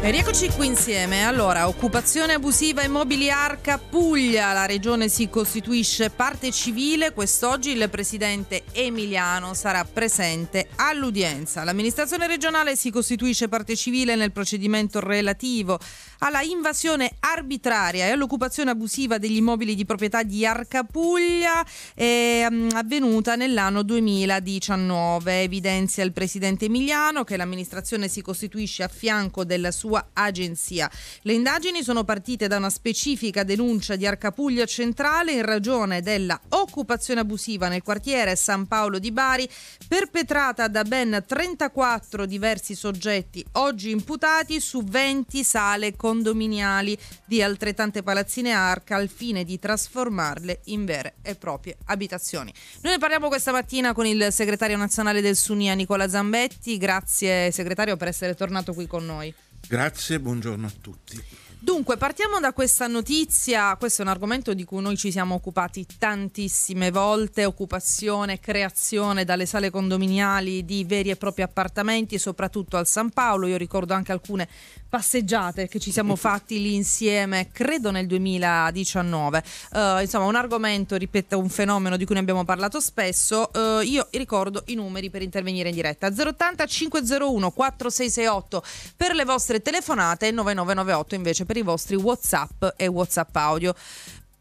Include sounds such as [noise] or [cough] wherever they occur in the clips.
E rieccoci qui insieme. Allora, occupazione abusiva immobili Arca Puglia. La regione si costituisce parte civile. Quest'oggi il presidente Emiliano sarà presente all'udienza. L'amministrazione regionale si costituisce parte civile nel procedimento relativo alla invasione arbitraria e all'occupazione abusiva degli immobili di proprietà di Arca Puglia eh, avvenuta nell'anno 2019. Evidenzia il presidente Emiliano che l'amministrazione si costituisce a fianco della sua sua agenzia. Le indagini sono partite da una specifica denuncia di Arcapuglia Centrale in ragione della occupazione abusiva nel quartiere San Paolo di Bari, perpetrata da ben 34 diversi soggetti oggi imputati su 20 sale condominiali di altrettante palazzine Arca al fine di trasformarle in vere e proprie abitazioni. Noi ne parliamo questa mattina con il segretario nazionale del Sunia Nicola Zambetti. Grazie segretario per essere tornato qui con noi. Grazie, buongiorno a tutti. Dunque, partiamo da questa notizia, questo è un argomento di cui noi ci siamo occupati tantissime volte, occupazione, creazione dalle sale condominiali di veri e propri appartamenti, soprattutto al San Paolo, io ricordo anche alcune passeggiate che ci siamo [laughs] fatti lì insieme, credo nel 2019. Uh, eh, insomma, un argomento, ripeto, un fenomeno di cui ne abbiamo parlato spesso. Uh, io ricordo i numeri per intervenire in diretta: 080 501 4668 per le vostre telefonate e 9998 invece per i vostri WhatsApp e WhatsApp audio.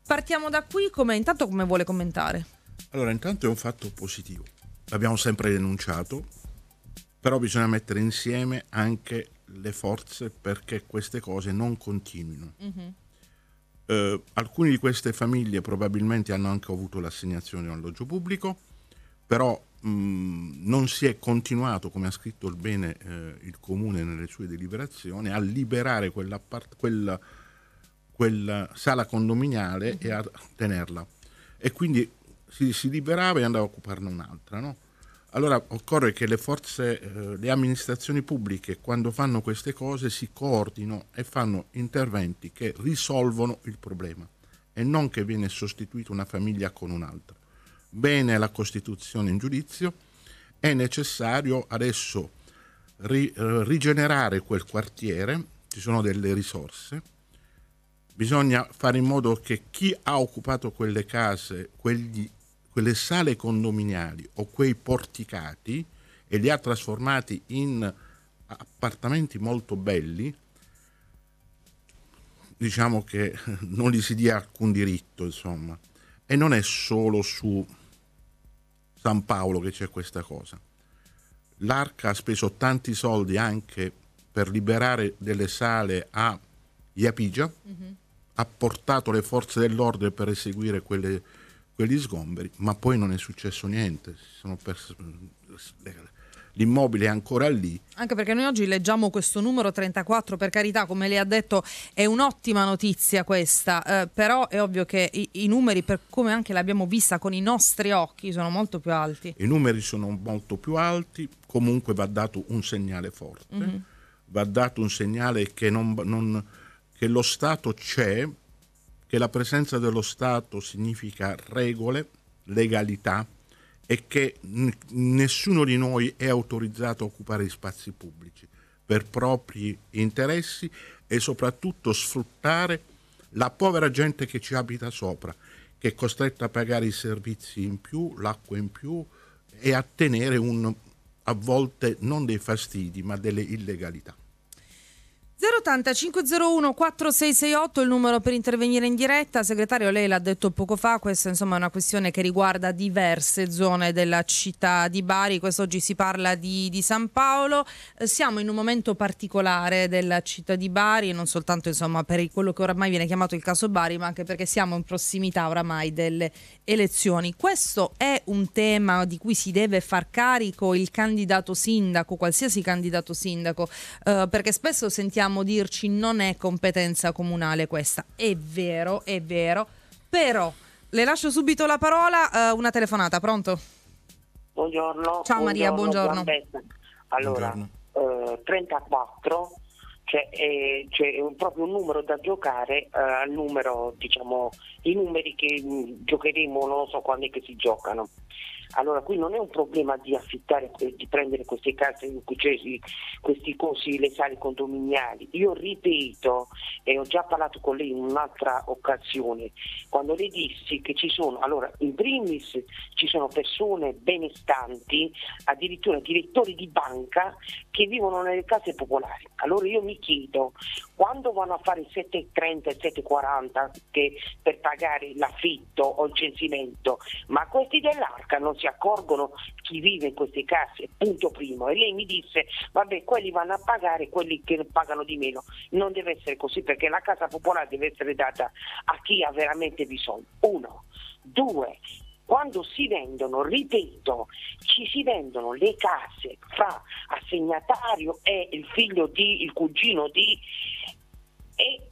Partiamo da qui, come, intanto come vuole commentare? Allora, intanto è un fatto positivo, l'abbiamo sempre denunciato, però bisogna mettere insieme anche le forze perché queste cose non continuino. Mm-hmm. Eh, alcune di queste famiglie probabilmente hanno anche avuto l'assegnazione di un alloggio pubblico, però mh, mm, non si è continuato, come ha scritto il bene eh, il comune nelle sue deliberazioni, a liberare quella, part- quella, quella sala condominiale mm-hmm. e a mhm. tenerla. E quindi si, si liberava e andava a occuparne un'altra. No? Allora occorre che le forze, eh, le amministrazioni pubbliche, quando fanno queste cose, si coordinino e fanno interventi che risolvono il problema e non che viene sostituita una famiglia con un'altra. Bene la Costituzione in giudizio, è necessario adesso ri, eh, rigenerare quel quartiere, ci sono delle risorse, bisogna fare in modo che chi ha occupato quelle case, quegli quelle sale condominiali o quei porticati e li ha trasformati in appartamenti molto belli, diciamo che [laughs] non gli si dia alcun diritto, insomma. E non è solo su San Paolo che c'è questa cosa. L'Arca ha speso tanti soldi anche per liberare delle sale a Iapigia, mm-hmm. ha portato le forze dell'ordine per eseguire quelle quegli sgomberi, ma poi non è successo niente. Pers- l'immobile è ancora lì. Anche perché noi oggi leggiamo questo numero 34, per carità, come lei ha detto, è un'ottima notizia questa, eh, però è ovvio che i, i, numeri, per come anche l'abbiamo vista con i nostri occhi, sono molto più alti. I numeri sono molto più alti, comunque va dato un segnale forte, mm-hmm. va dato un segnale che, non, non, che lo Stato c'è che la presenza dello Stato significa regole, legalità e che n- nessuno di noi è autorizzato a occupare gli spazi pubblici per propri interessi e soprattutto sfruttare la povera gente che ci abita sopra, che è costretta a pagare i servizi in più, l'acqua in più e a tenere un, a volte non dei fastidi ma delle illegalità. 080 501 4668 il numero per intervenire in diretta. Segretario, lei l'ha detto poco fa, questa insomma, è una questione che riguarda diverse zone della città di Bari. Quest'oggi si parla di, di San Paolo. Eh, siamo in un momento particolare della città di Bari, non soltanto insomma, per quello che oramai viene chiamato il caso Bari, ma anche perché siamo in prossimità oramai delle elezioni. Questo è un tema di cui si deve far carico il candidato sindaco, qualsiasi candidato sindaco, eh, perché spesso sentiamo vogliamo dirci non è competenza comunale questa. È vero, è vero, però le lascio subito la parola, eh, una telefonata, pronto? Buongiorno. Ciao buongiorno, Maria, buongiorno. Allora, buongiorno. Eh, 34 c'è, cioè, eh, c'è cioè, proprio un numero da giocare eh, al eh, numero, diciamo, i numeri che mh, mm, giocheremo non so quando è che si giocano. Allora qui non è un problema di affittare, di prendere queste case, questi corsi, le sale condominiali. Io ripeto, e ho già parlato con lei in un'altra occasione, quando le dissi che ci sono, allora in primis ci sono persone benestanti, addirittura direttori di banca che vivono nelle case popolari. Allora io mi chiedo quando vanno a fare 7,30 e 7,40 per pagare l'affitto o il censimento, ma questi dell'arca non si accorgono chi vive in queste case, punto primo. E lei mi disse, vabbè, quelli vanno a pagare quelli che pagano di meno. Non deve essere così perché la casa popolare deve essere data a chi ha veramente bisogno. Uno. Due, quando si vendono, ripeto, ci si vendono le case fra assegnatario e il figlio di, il cugino di, e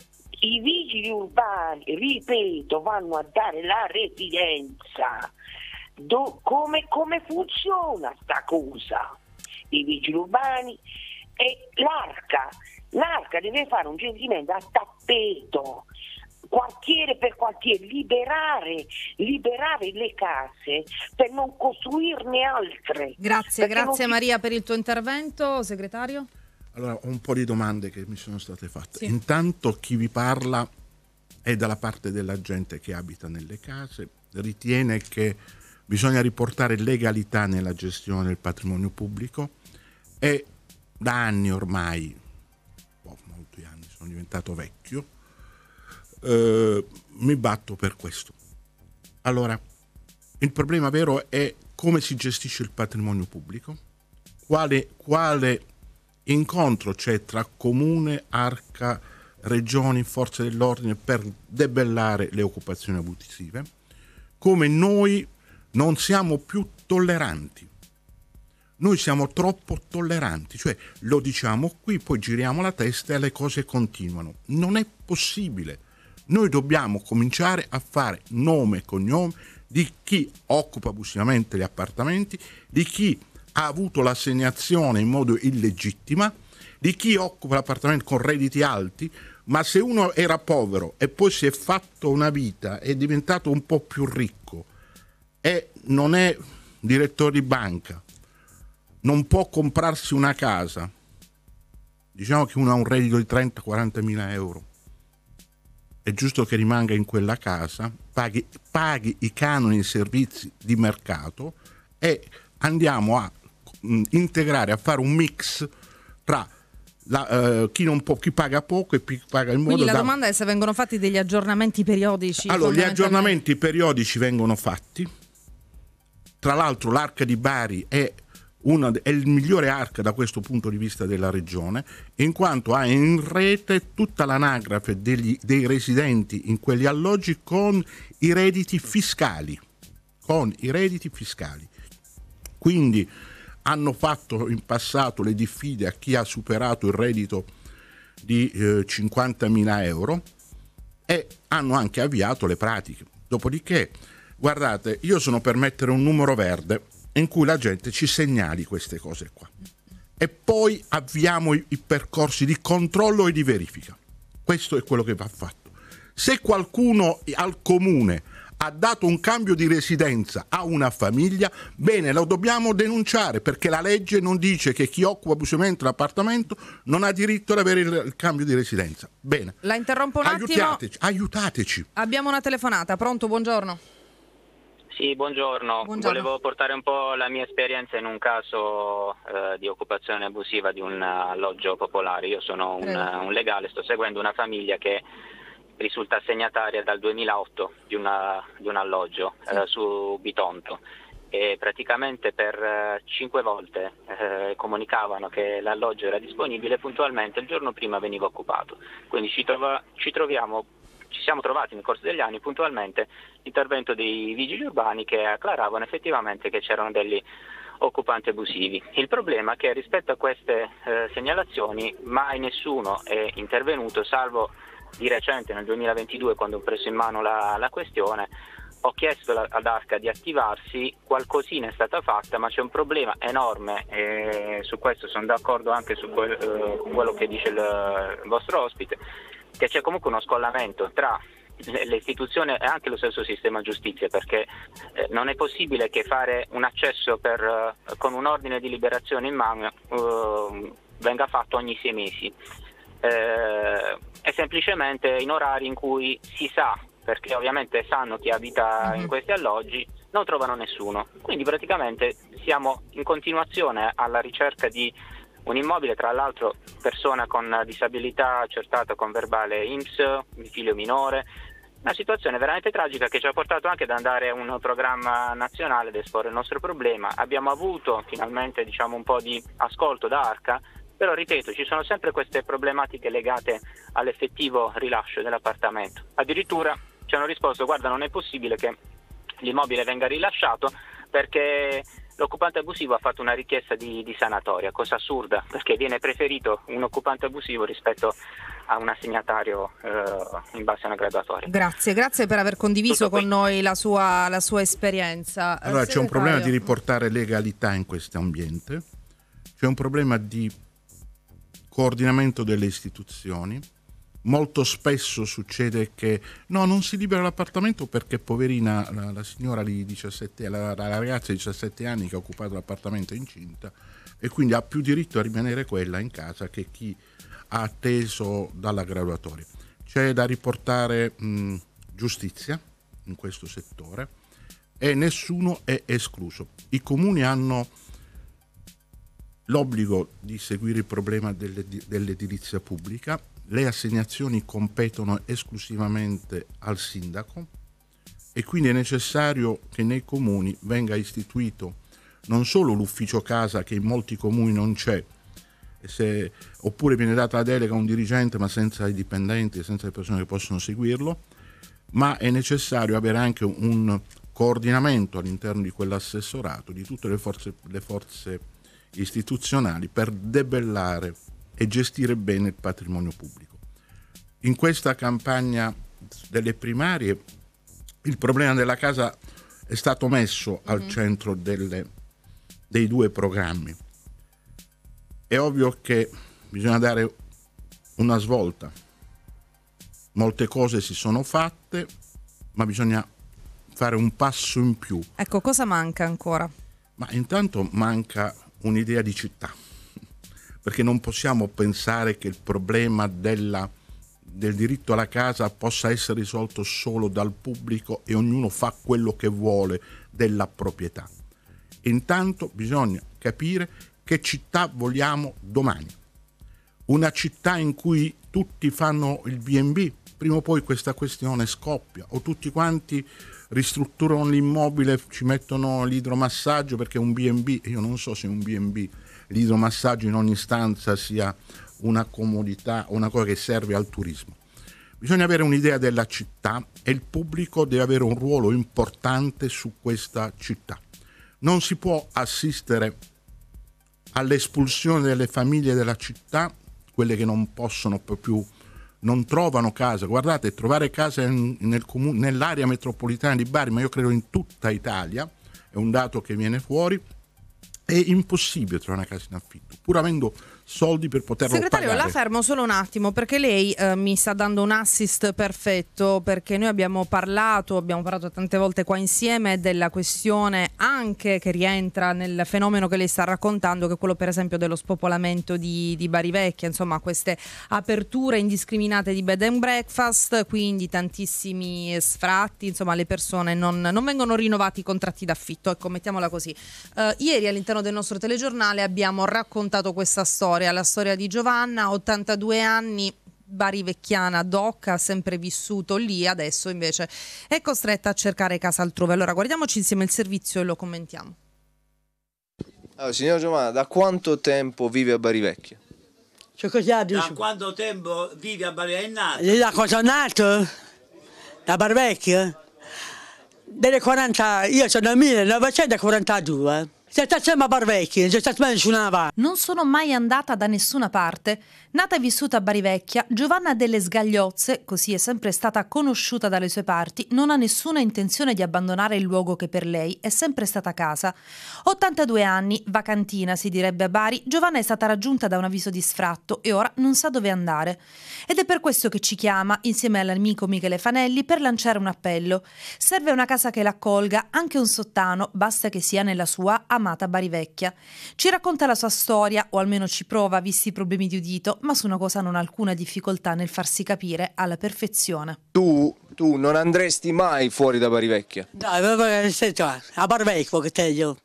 i vigili urbani, ripeto, vanno a dare la residenza. Do, come, come funziona sta cosa? I vigili urbani e l'arca. L'arca deve fare un censimento a tappeto quartiere per quartiere, liberare, liberare le case per non costruirne altre. Grazie, grazie non... Maria per il tuo intervento, segretario. Allora, ho un po' di domande che mi sono state fatte. Sì. Intanto chi vi parla è dalla parte della gente che abita nelle case, ritiene che bisogna riportare legalità nella gestione del patrimonio pubblico e da anni ormai, oh, molti anni, sono diventato vecchio, eh, mi batto per questo. Allora, il problema vero è come si gestisce il patrimonio pubblico, quale, quale incontro c'è tra comune, arca, regioni, forze dell'ordine per debellare le occupazioni abusive, come noi non siamo più tolleranti. Noi siamo troppo tolleranti, cioè lo diciamo qui, poi giriamo la testa e le cose continuano. Non è possibile. Noi dobbiamo cominciare a fare nome e cognome di chi occupa abusivamente gli appartamenti, di chi ha avuto l'assegnazione in modo illegittima, di chi occupa l'appartamento con redditi alti, ma se uno era povero e poi si è fatto una vita, è diventato un po' più ricco e non è direttore di banca, non può comprarsi una casa, diciamo che uno ha un reddito di 30-40 mila euro è giusto che rimanga in quella casa, paghi, paghi i canoni e i servizi di mercato e andiamo a mh, mm, integrare, a fare un mix tra la, uh, chi, può, chi, paga poco e chi paga in modo Quindi la da... domanda è se vengono fatti degli aggiornamenti periodici. Allora, gli aggiornamenti periodici vengono fatti. Tra l'altro l'Arca di Bari è una, è il migliore ARC da questo punto di vista della regione, in quanto ha in rete tutta l'anagrafe degli, dei residenti in quegli alloggi con i redditi fiscali. Con i redditi fiscali. Quindi hanno fatto in passato le diffide a chi ha superato il reddito di eh, 50.000 euro e hanno anche avviato le pratiche. Dopodiché, guardate, io sono per mettere un numero verde in cui la gente ci segnali queste cose qua. E poi avviamo i, i percorsi di controllo e di verifica. Questo è quello che va fatto. Se qualcuno al comune ha dato un cambio di residenza a una famiglia, bene, lo dobbiamo denunciare perché la legge non dice che chi occupa abusivamente l'appartamento non ha diritto ad avere il cambio di residenza. Bene. La interrompo un Aiutateci, attimo. Aiutateci. Abbiamo una telefonata. Pronto, buongiorno. Sì, buongiorno. buongiorno. Volevo portare un po' la mia esperienza in un caso eh, di occupazione abusiva di un alloggio popolare. Io sono un, un, legale, sto seguendo una famiglia che risulta assegnataria dal 2008 di, una, di un alloggio sì. eh, su Bitonto e praticamente per eh, cinque volte eh, comunicavano che l'alloggio era disponibile, puntualmente il giorno prima veniva occupato. Quindi ci, trova, ci troviamo ci siamo trovati nel corso degli anni puntualmente l'intervento dei vigili urbani che acclaravano effettivamente che c'erano degli occupanti abusivi. Il problema è che rispetto a queste eh, segnalazioni mai nessuno è intervenuto, salvo di recente nel 2022 quando ho preso in mano la, la questione. Ho chiesto la, ad ARCA di attivarsi, qualcosina è stata fatta, ma c'è un problema enorme e su questo sono d'accordo anche su quel, eh, quello che dice il, il vostro ospite, che c'è comunque uno scollamento tra l'istituzione e anche lo stesso sistema giustizia perché eh, non è possibile che fare un accesso per, eh, con un ordine di liberazione in mano eh, venga fatto ogni sei mesi è eh, semplicemente in orari in cui si sa perché ovviamente sanno chi abita in mm-hmm. questi alloggi non trovano nessuno quindi praticamente siamo in continuazione alla ricerca di un immobile, tra l'altro persona con disabilità accertata con verbale IMSS, figlio minore, una situazione veramente tragica che ci ha portato anche ad andare a un programma nazionale ad esporre il nostro problema. Abbiamo avuto finalmente diciamo, un po' di ascolto da Arca, però ripeto, ci sono sempre queste problematiche legate all'effettivo rilascio dell'appartamento. Addirittura ci hanno risposto guarda non è possibile che l'immobile venga rilasciato perché l'occupante abusivo ha fatto una richiesta di, di, sanatoria, cosa assurda perché viene preferito un occupante abusivo rispetto a un assegnatario eh, in base a una graduatoria. Grazie, grazie per aver condiviso Tutto con qui. noi la sua, la sua esperienza. Eh, allora c'è un problema di riportare legalità in questo ambiente, c'è un problema di coordinamento delle istituzioni molto spesso succede che no, non si libera l'appartamento perché poverina la, la signora di 17, la, la, ragazza di 17 anni che ha occupato l'appartamento è incinta e quindi ha più diritto a rimanere quella in casa che chi ha atteso dalla graduatoria. C'è da riportare mh, giustizia in questo settore e nessuno è escluso. I comuni hanno l'obbligo di seguire il problema dell'ed- dell'edilizia pubblica le assegnazioni competono esclusivamente al sindaco e quindi è necessario che nei comuni venga istituito non solo l'ufficio casa che in molti comuni non c'è, se, oppure viene data la delega a un dirigente ma senza i dipendenti, e senza le persone che possono seguirlo, ma è necessario avere anche un coordinamento all'interno di quell'assessorato di tutte le forze, le forze istituzionali per debellare e gestire bene il patrimonio pubblico. In questa campagna delle primarie il problema della casa è stato messo al mm-hmm. centro delle, dei due programmi. È ovvio che bisogna dare una svolta. Molte cose si sono fatte, ma bisogna fare un passo in più. Ecco, cosa manca ancora? Ma intanto manca un'idea di città perché non possiamo pensare che il problema della, del diritto alla casa possa essere risolto solo dal pubblico e ognuno fa quello che vuole della proprietà. Intanto bisogna capire che città vogliamo domani. Una città in cui tutti fanno il BB, prima o poi questa questione scoppia, o tutti quanti ristrutturano l'immobile, ci mettono l'idromassaggio perché è un BB, io non so se è un BB l'idromassaggio in ogni stanza sia una comodità, una cosa che serve al turismo. Bisogna avere un'idea della città e il pubblico deve avere un ruolo importante su questa città. Non si può assistere all'espulsione delle famiglie della città, quelle che non possono più, non trovano casa. Guardate, trovare casa nel comun- nell'area metropolitana di Bari, ma io credo in tutta Italia, è un dato che viene fuori, è impossibile trovare una casa in affitto, pur avendo soldi per poterlo Segretario, pagare. Segretario, la fermo solo un attimo perché lei eh, mi sta dando un assist perfetto perché noi abbiamo parlato, abbiamo parlato tante volte qua insieme della questione anche che rientra nel fenomeno che lei sta raccontando, che è quello per esempio dello spopolamento di, di Bari Vecchia, insomma queste aperture indiscriminate di bed and breakfast, quindi tantissimi sfratti, insomma le persone non, non vengono rinnovati i contratti d'affitto, ecco mettiamola così. Uh, ieri all'interno del nostro telegiornale abbiamo raccontato questa storia storia, la storia di Giovanna, 82 anni, barivecchiana doc, ha sempre vissuto lì, adesso invece è costretta a cercare casa altrove. Allora guardiamoci insieme il servizio e lo commentiamo. Allora, signora Giovanna, da quanto tempo vive a Barivecchia? Cioè, cos'ha, da quanto tempo vive a Barivecchia? È Da cosa sono nato? Da Barivecchia? Delle 40, io sono nel 1942. Non sono mai andata da nessuna parte Nata e vissuta a Bari Vecchia, Giovanna delle Sgagliozze, così è sempre stata conosciuta dalle sue parti, non ha nessuna intenzione di abbandonare il luogo che per lei è sempre stata casa. 82 anni, vacantina si direbbe a Bari, Giovanna è stata raggiunta da un avviso di sfratto e ora non sa dove andare. Ed è per questo che ci chiama, insieme all'amico Michele Fanelli, per lanciare un appello. Serve una casa che l'accolga, anche un sottano, basta che sia nella sua amata Bari Vecchia. Ci racconta la sua storia, o almeno ci prova, visti i problemi di udito, ma su una cosa non ha alcuna difficoltà nel farsi capire alla perfezione. Tu, tu non andresti mai fuori da Parivecchia? No, nel senso, a Barivecchia che te io.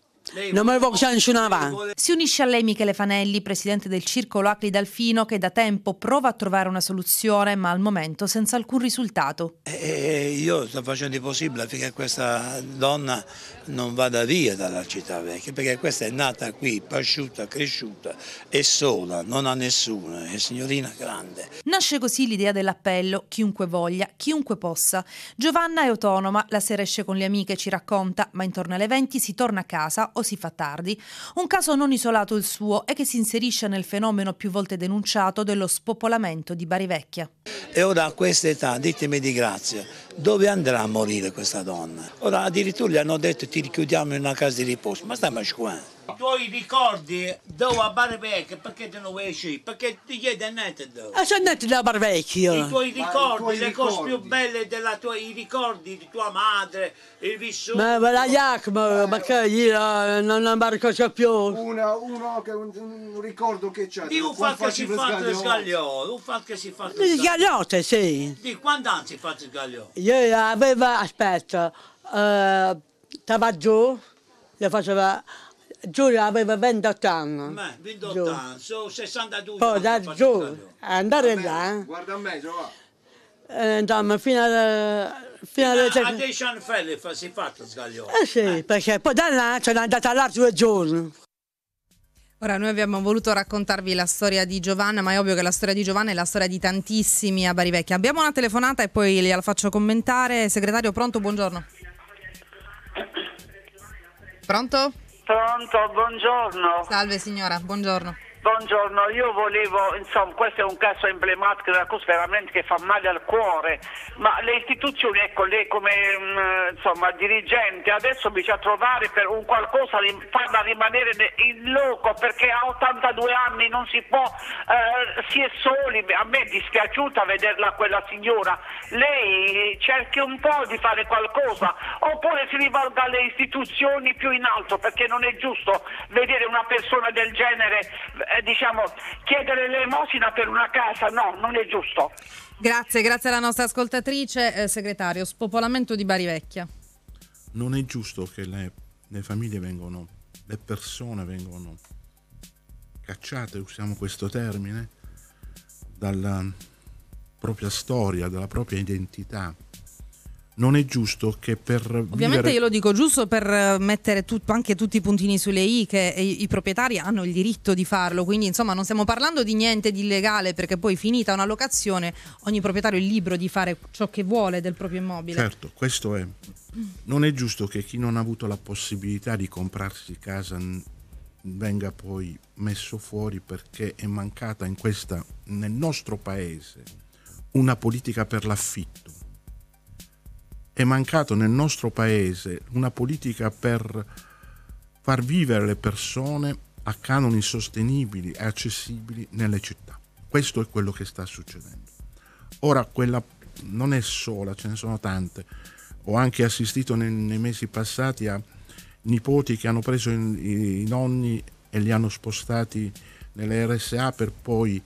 Non me lo cancionava. Si unisce a lei Michele Fanelli, presidente del Circolo Acri Dalfino, che da tempo prova a trovare una soluzione, ma al momento senza alcun risultato. E eh, eh, io sto facendo il possibile affinché questa donna non vada via dalla città vecchia, perché questa è nata qui, pasciuta, cresciuta, è sola, non ha nessuno, è signorina grande. Nasce così l'idea dell'appello, chiunque voglia, chiunque possa. Giovanna è autonoma, la sera esce con le amiche, ci racconta, ma intorno alle 20 si torna a casa o si fa tardi. Un caso non isolato il suo e che si inserisce nel fenomeno più volte denunciato dello spopolamento di Bari Vecchia. E ora a questa età, ditemi di grazia, dove andrà a morire questa donna? Ora addirittura gli hanno detto ti richiudiamo in una casa di riposo, ma stiamo a scuola. I tuoi ricordi dove a Barvecchio, perché te ne vuoi uscire? Perché ti chiedi niente dove? Ah, sono niente da Barvecchio. I tuoi ricordi, i tuoi le ricordi. cose più belle della tua, i ricordi di tua madre, il vissuto. Ma, ma la Giacomo, eh, ma che io non marco so più. Una, uno che, un, un ricordo che c'è. Di un fatto che si fa le sgagliote, un fatto che si fa le sgagliote. sì. Di quando anni si fa le sgagliote? Io avevo, aspetta, uh, eh, stava giù, le faceva giù aveva 28 anni. Ma 28 giù. anni, sono 62 Poi da giù, andare là. Guarda a me, Giovanni. Eh, insomma, fino a, fino a, a, a anni fa si è fatto sgaglione. Eh sì, eh. perché poi da là ce l'è andata là due giorni. Ora noi abbiamo voluto raccontarvi la storia di Giovanna, ma è ovvio che la storia di Giovanna è la storia di tantissimi a Barivecchia. Abbiamo una telefonata e poi la faccio commentare. Segretario, pronto? Buongiorno. Pronto? Pronto, buongiorno. Salve signora, buongiorno. Buongiorno, io volevo, insomma, questo è un caso emblematico della cosa veramente che fa male al cuore, ma le istituzioni, ecco, lei come mm, insomma, dirigente adesso bisogna trovare per un qualcosa, farla rimanere in loco perché a 82 anni non si può, eh, si è soli, a me è dispiaciuta vederla quella signora, lei cerchi un po' di fare qualcosa oppure si rivolga alle istituzioni più in alto perché non è giusto vedere una persona del genere eh, diciamo, chiedere l'emosina per una casa, no, non è giusto. Grazie, grazie alla nostra ascoltatrice, eh, segretario. Spopolamento di Bari Vecchia. Non è giusto che le, le famiglie vengano, le persone vengano cacciate, usiamo questo termine, dalla propria storia, dalla propria identità non è giusto che per... Ovviamente vivere... io lo dico giusto per eh, mettere tut, anche tutti i puntini sulle i che i, i, proprietari hanno il diritto di farlo, quindi insomma non stiamo parlando di niente di illegale perché poi finita una locazione ogni proprietario è libero di fare ciò che vuole del proprio immobile. Certo, questo è. Non è giusto che chi non ha avuto la possibilità di comprarsi casa venga poi messo fuori perché è mancata in questa, nel nostro paese una politica per l'affitto è mancato nel nostro paese una politica per far vivere le persone a canoni sostenibili e accessibili nelle città. Questo è quello che sta succedendo. Ora quella non è sola, ce ne sono tante. Ho anche assistito nei, nei mesi passati a nipoti che hanno preso i, i nonni e li hanno spostati nelle RSA per poi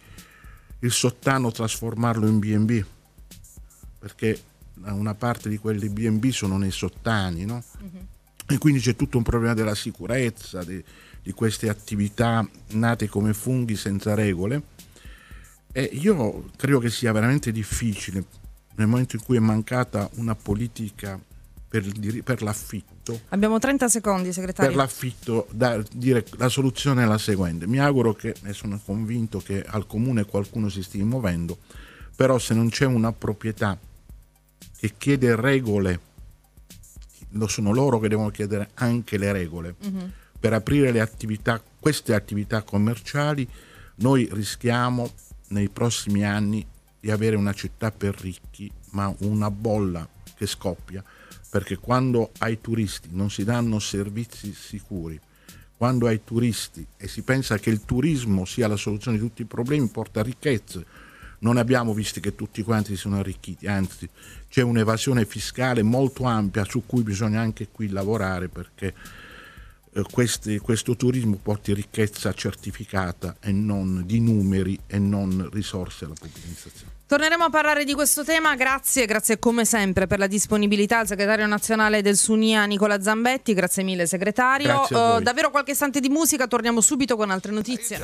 il sottano trasformarlo in BB perché una parte di quelli BB sono nei sottani, no? Uh-huh. E quindi c'è tutto un problema della sicurezza di, di, queste attività nate come funghi senza regole. E io credo che sia veramente difficile nel momento in cui è mancata una politica per, per l'affitto. Abbiamo 30 secondi, segretario. Per l'affitto, da dire la soluzione è la seguente. Mi auguro che, e sono convinto che al comune qualcuno si stia muovendo, però se non c'è una proprietà che chiede regole, lo sono loro che devono chiedere anche le regole. Mm-hmm. Per aprire le attività, queste attività commerciali noi rischiamo nei prossimi anni di avere una città per ricchi, ma una bolla che scoppia, perché quando ai turisti non si danno servizi sicuri, quando ai turisti e si pensa che il turismo sia la soluzione di tutti i problemi, porta ricchezze, non abbiamo visto che tutti quanti si sono arricchiti, anzi c'è un'evasione fiscale molto ampia su cui bisogna anche qui lavorare perché eh, questi, questo turismo porti ricchezza certificata e non di numeri e non risorse alla pubblica amministrazione. Torneremo a parlare di questo tema, grazie, grazie come sempre per la disponibilità al segretario nazionale del Sunia Nicola Zambetti, grazie mille segretario. Grazie uh, davvero qualche istante di musica, torniamo subito con altre notizie.